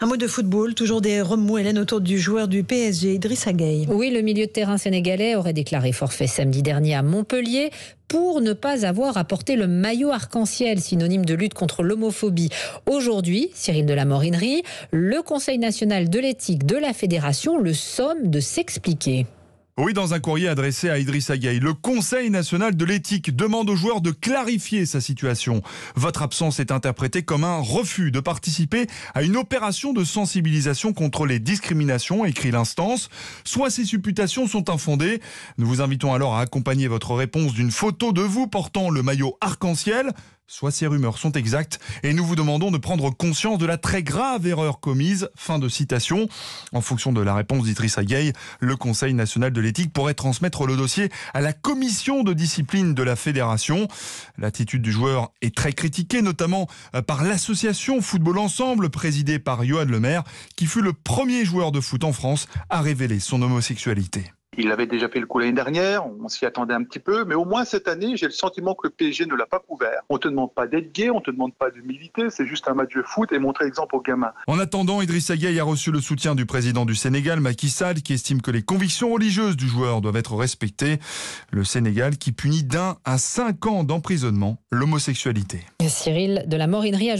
Un mot de football, toujours des remous, Hélène, autour du joueur du PSG, Idriss Gueye. Oui, le milieu de terrain sénégalais aurait déclaré forfait samedi dernier à Montpellier pour ne pas avoir apporté le maillot arc-en-ciel, synonyme de lutte contre l'homophobie. Aujourd'hui, Cyril de la Morinerie, le Conseil national de l'éthique de la Fédération le somme de s'expliquer. Oui, dans un courrier adressé à Idriss Agaï, le Conseil national de l'éthique demande aux joueurs de clarifier sa situation. Votre absence est interprétée comme un refus de participer à une opération de sensibilisation contre les discriminations, écrit l'instance. Soit ces supputations sont infondées. Nous vous invitons alors à accompagner votre réponse d'une photo de vous portant le maillot arc-en-ciel soit ces rumeurs sont exactes et nous vous demandons de prendre conscience de la très grave erreur commise. Fin de citation. En fonction de la réponse d'Itris Agueil, le Conseil national de l'éthique pourrait transmettre le dossier à la commission de discipline de la fédération. L'attitude du joueur est très critiquée, notamment euh, par l'association Football Ensemble, présidée par Johan Lemaire, qui fut le premier joueur de foot en France à révéler son homosexualité. Il avait déjà fait le coup l'année dernière, on s'y attendait un petit peu, mais au moins cette année, j'ai le sentiment que le PSG ne l'a pas couvert. On te demande pas d'être gay, on te demande pas d'humilité, c'est juste un match de foot et montrer l'exemple aux gamins. En attendant, Idrissa Gueye a reçu le soutien du président du Sénégal, Macky Sall, qui estime que les convictions religieuses du joueur doivent être respectées. Le Sénégal qui punit d'un à cinq ans d'emprisonnement l'homosexualité. Cyril de la